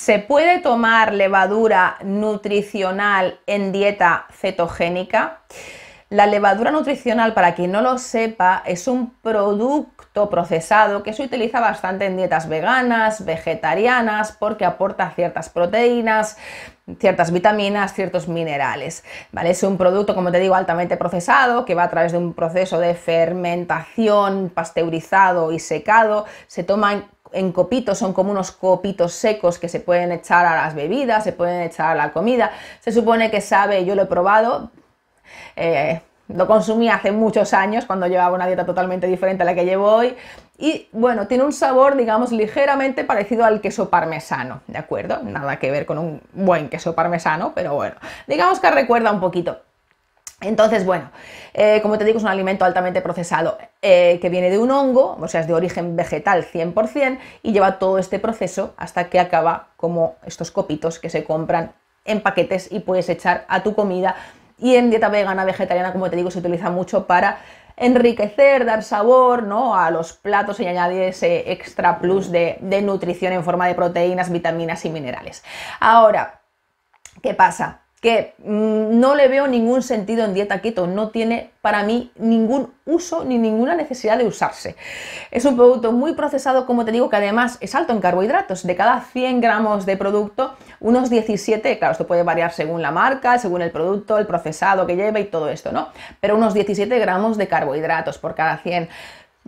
¿Se puede tomar levadura nutricional en dieta cetogénica? La levadura nutricional, para quien no lo sepa, es un producto procesado que se utiliza bastante en dietas veganas, vegetarianas, porque aporta ciertas proteínas, ciertas vitaminas, ciertos minerales. ¿vale? Es un producto, como te digo, altamente procesado, que va a través de un proceso de fermentación, pasteurizado y secado. Se toman en copitos, son como unos copitos secos que se pueden echar a las bebidas, se pueden echar a la comida. Se supone que sabe, yo lo he probado. Eh, lo consumí hace muchos años cuando llevaba una dieta totalmente diferente a la que llevo hoy. Y bueno, tiene un sabor, digamos, ligeramente parecido al queso parmesano, ¿de acuerdo? Nada que ver con un buen queso parmesano, pero bueno, digamos que recuerda un poquito. Entonces, bueno, eh, como te digo, es un alimento altamente procesado eh, que viene de un hongo, o sea, es de origen vegetal 100% y lleva todo este proceso hasta que acaba como estos copitos que se compran en paquetes y puedes echar a tu comida. Y en dieta vegana, vegetariana, como te digo, se utiliza mucho para enriquecer, dar sabor ¿no? a los platos y añadir ese extra plus de nutrición en forma de proteínas, vitaminas y minerales. Ahora, ¿qué pasa? que mm, no le veo ningún sentido en dieta keto, no tiene para mí ningún uso ni ninguna necesidad de usarse. Es un producto muy procesado, como te digo, que además es alto en carbohidratos. De cada 100 gramos de producto, unos 17, claro, esto puede variar según la marca, según el producto, el procesado que lleva y todo esto, ¿no? Pero unos 17 gramos de carbohidratos por cada 100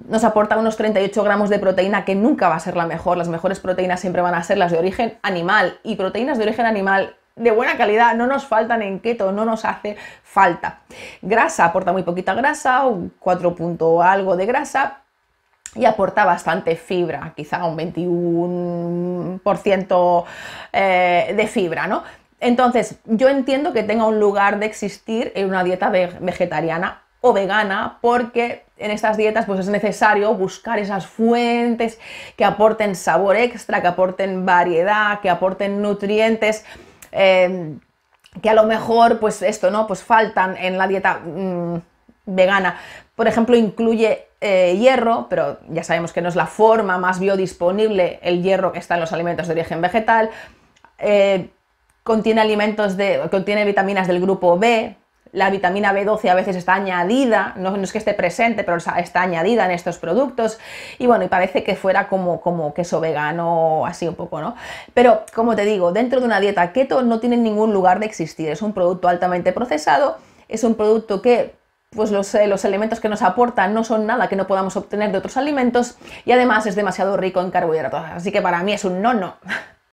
nos aporta unos 38 gramos de proteína, que nunca va a ser la mejor. Las mejores proteínas siempre van a ser las de origen animal. Y proteínas de origen animal de buena calidad, no nos faltan en keto, no nos hace falta. Grasa, aporta muy poquita grasa, 4 punto algo de grasa, y aporta bastante fibra, quizá un 21% eh, de fibra, ¿no? Entonces, yo entiendo que tenga un lugar de existir en una dieta vegetariana o vegana, porque en estas dietas pues, es necesario buscar esas fuentes que aporten sabor extra, que aporten variedad, que aporten nutrientes Em, que a lo mejor, pues esto, ¿no? Pues faltan en la dieta mm, vegana. Por ejemplo, incluye eh, hierro, pero ya sabemos que no es la forma más biodisponible el hierro que está en los alimentos de origen vegetal. Eh, contiene alimentos de. contiene vitaminas del grupo B, la vitamina B12 a veces está añadida, no, es que esté presente, pero está añadida en estos productos. Y bueno, y parece que fuera como, como queso vegano, así un poco, ¿no? Pero como te digo, dentro de una dieta keto no tiene ningún lugar de existir. Es un producto altamente procesado, es un producto que pues los, eh, los, elementos que nos aportan no son nada que no podamos obtener de otros alimentos y además es demasiado rico en carbohidratos. Así que para mí es un no, no.